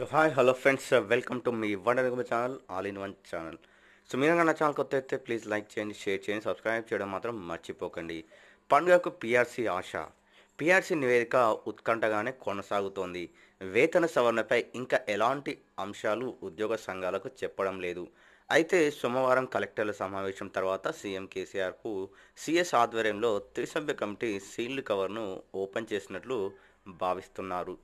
so hi hello friends welcome to మీ wonder channel all in one channel so మీరు నా channel కొత్త అయితే ప్లీజ్ లైక్ చేయండి షేర్ చేయండి సబ్స్క్రైబ్ చేయడం మాత్రం మర్చిపోకండి పండుగకు పిఆర్సీ ఆశ పిఆర్సీ నివేదిక ఉత్కంఠగానే కొనసాగుతోంది వేతన సవరణపై ఇంకా ఎలాంటి అంశాలు ఉద్యోగ సంఘాలకు చెప్పడం లేదు అయితే సోమవారం కలెక్టర్ల సమావేశం తర్వాత సీఎం కేసీఆర్కు సిఎస్ ఆధ్వర్యంలో త్రిసభ్య కమిటీ సీల్డ్ కవర్ను ఓపెన్ చేసినట్లు భావిస్తున్నారు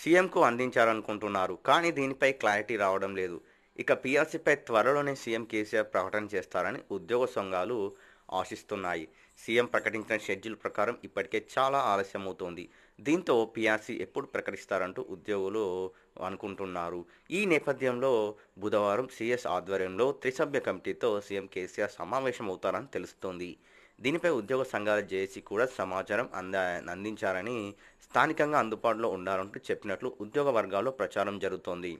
సీఎంకు అందించాలనుకుంటున్నారు కానీ దీనిపై క్లారిటీ రావడం లేదు ఇక పీఆర్సీపై త్వరలోనే సీఎం కేసీఆర్ ప్రకటన చేస్తారని ఉద్యోగ సంఘాలు ఆశిస్తున్నాయి సీఎం ప్రకటించిన షెడ్యూల్ ప్రకారం ఇప్పటికే చాలా ఆలస్యం దీంతో పీఆర్సీ ఎప్పుడు ప్రకటిస్తారంటూ ఉద్యోగులు అనుకుంటున్నారు ఈ నేపథ్యంలో బుధవారం సీఎస్ ఆధ్వర్యంలో త్రిసభ్య కమిటీతో సీఎం కేసీఆర్ సమావేశం అవుతారని తెలుస్తోంది దీనిపై ఉద్యోగ సంఘాల జేఏసీ కూడా సమాచారం అందా అందించారని స్థానికంగా అందుబాటులో ఉండాలంటూ చెప్పినట్లు ఉద్యోగ వర్గాల్లో ప్రచారం జరుగుతోంది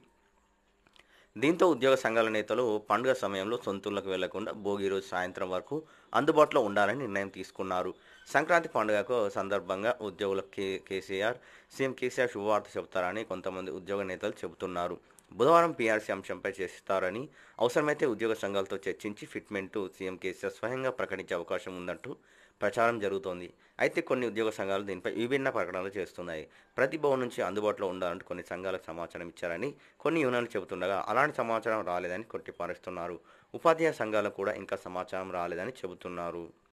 దీంతో ఉద్యోగ సంఘాల నేతలు పండుగ సమయంలో సొంతూర్లకు వెళ్లకుండా భోగి రోజు సాయంత్రం వరకు అందుబాటులో ఉండాలని నిర్ణయం తీసుకున్నారు సంక్రాంతి పండుగకు సందర్భంగా ఉద్యోగులకు కే కేసీఆర్ సీఎం కేసీఆర్ శుభవార్త చెబుతారని కొంతమంది ఉద్యోగ నేతలు చెబుతున్నారు బుధవారం పీఆర్సీ అంశంపై చేస్తారని అవసరమైతే ఉద్యోగ సంఘాలతో చర్చించి ఫిట్మెంట్ సీఎం కేసీఆర్ స్వయంగా ప్రకటించే అవకాశం ఉందంటూ ప్రచారం జరుగుతోంది అయితే కొన్ని ఉద్యోగ సంఘాలు దీనిపై విభిన్న ప్రకటనలు చేస్తున్నాయి ప్రతి భవన్ నుంచి అందుబాటులో ఉండాలంటూ కొన్ని సంఘాలకు సమాచారం ఇచ్చారని కొన్ని యూనియన్లు చెబుతుండగా అలాంటి సమాచారం రాలేదని కొట్టిపారేస్తున్నారు ఉపాధ్యాయ సంఘాలకు కూడా ఇంకా సమాచారం రాలేదని చెబుతున్నారు